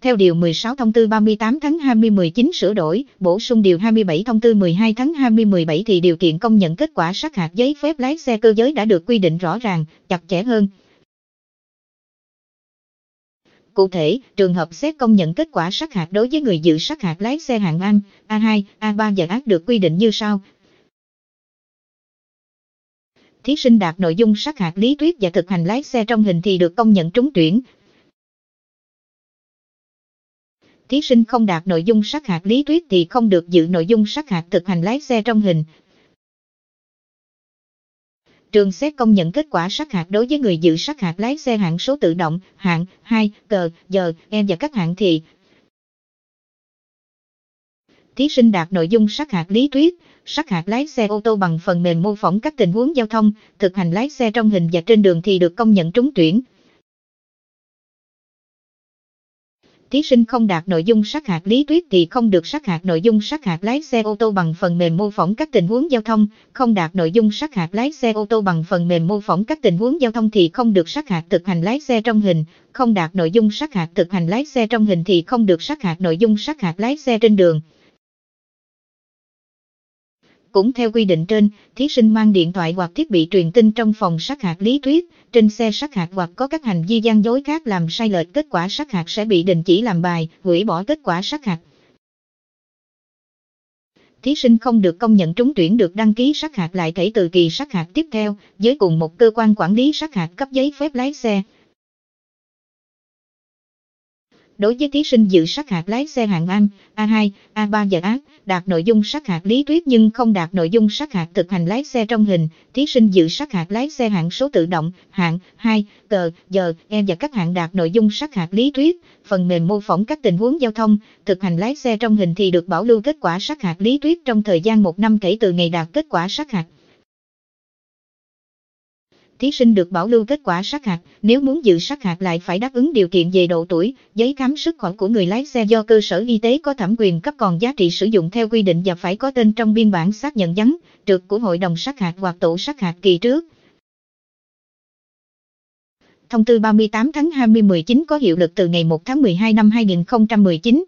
theo Điều 16 Thông tư 38 tháng 20 19 sửa đổi, bổ sung Điều 27 Thông tư 12 tháng 20 17 thì điều kiện công nhận kết quả sát hạt giấy phép lái xe cơ giới đã được quy định rõ ràng, chặt chẽ hơn. Cụ thể, trường hợp xét công nhận kết quả sát hạt đối với người dự sát hạt lái xe hạng Anh, A2, A3 và A được quy định như sau. Thí sinh đạt nội dung sát hạt lý thuyết và thực hành lái xe trong hình thì được công nhận trúng tuyển, thí sinh không đạt nội dung sát hạt lý thuyết thì không được dự nội dung sát hạt thực hành lái xe trong hình. Trường xét công nhận kết quả sát hạt đối với người dự sát hạt lái xe hạng số tự động, hạng 2, cờ, giờ, e và các hạng thì Thí sinh đạt nội dung sát hạt lý thuyết, sát hạt lái xe ô tô bằng phần mềm mô phỏng các tình huống giao thông, thực hành lái xe trong hình và trên đường thì được công nhận trúng tuyển. thí sinh không đạt nội dung sát hạt lý thuyết thì không được sát hạt nội dung sát hạt lái xe ô tô bằng phần mềm mô phỏng các tình huống giao thông, không đạt nội dung sát hạt lái xe ô tô bằng phần mềm mô phỏng các tình huống giao thông thì không được sát hạt thực hành lái xe trong hình, không đạt nội dung sát hạt thực hành lái xe trong hình thì không được sát hạt nội dung sát hạt lái xe trên đường. Cũng theo quy định trên, thí sinh mang điện thoại hoặc thiết bị truyền tin trong phòng sát hạt lý thuyết, trên xe sát hạt hoặc có các hành vi gian dối khác làm sai lệch kết quả sát hạt sẽ bị đình chỉ làm bài, hủy bỏ kết quả sát hạt. Thí sinh không được công nhận trúng tuyển được đăng ký sát hạt lại thể từ kỳ sát hạt tiếp theo, với cùng một cơ quan quản lý sát hạt cấp giấy phép lái xe, đối với thí sinh dự sát hạt lái xe hạng An, A2, A3 và A, đạt nội dung sát hạt lý thuyết nhưng không đạt nội dung sát hạt thực hành lái xe trong hình, thí sinh dự sát hạt lái xe hạng số tự động, hạng 2, G, G, E và các hạng đạt nội dung sát hạt lý thuyết, phần mềm mô phỏng các tình huống giao thông, thực hành lái xe trong hình thì được bảo lưu kết quả sát hạt lý thuyết trong thời gian một năm kể từ ngày đạt kết quả sát hạt thí sinh được bảo lưu kết quả sát hạch, nếu muốn dự sát hạch lại phải đáp ứng điều kiện về độ tuổi, giấy khám sức khỏe của người lái xe do cơ sở y tế có thẩm quyền cấp còn giá trị sử dụng theo quy định và phải có tên trong biên bản xác nhận vắng, trượt của hội đồng sát hạch hoặc tổ sát hạch kỳ trước. Thông tư 38 tháng 2019 có hiệu lực từ ngày 1 tháng 12 năm 2019.